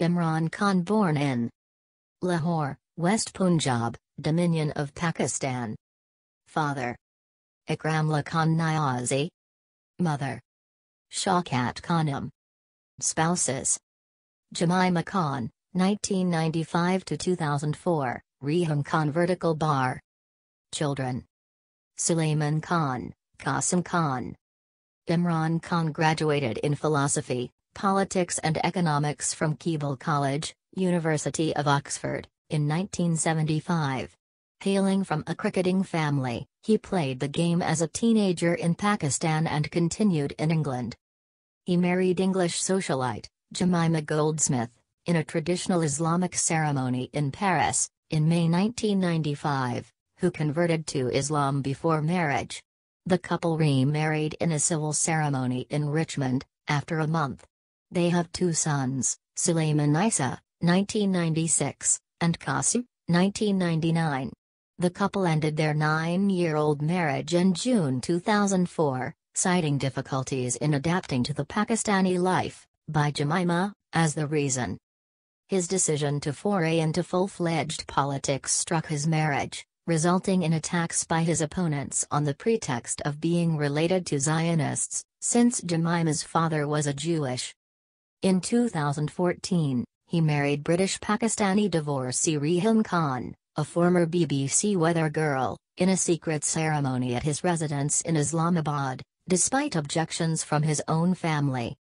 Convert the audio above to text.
Imran Khan born in Lahore, West Punjab, Dominion of Pakistan. Father Ikramla Khan Niazi. Mother Shawkat Khanum. Spouses Jemima Khan, 1995 to 2004, Reham Khan Vertical Bar. Children Suleiman Khan, Qasim Khan. Imran Khan graduated in philosophy, Politics and Economics from Keble College, University of Oxford, in 1975. Hailing from a cricketing family, he played the game as a teenager in Pakistan and continued in England. He married English socialite, Jemima Goldsmith, in a traditional Islamic ceremony in Paris, in May 1995, who converted to Islam before marriage. The couple remarried in a civil ceremony in Richmond, after a month. They have two sons, Suleiman Isa, 1996, and Qasim, 1999. The couple ended their nine-year-old marriage in June 2004, citing difficulties in adapting to the Pakistani life, by Jemima, as the reason. His decision to foray into full-fledged politics struck his marriage, resulting in attacks by his opponents on the pretext of being related to Zionists, since Jemima's father was a Jewish in 2014, he married British Pakistani divorcee Reham Khan, a former BBC weather girl, in a secret ceremony at his residence in Islamabad, despite objections from his own family.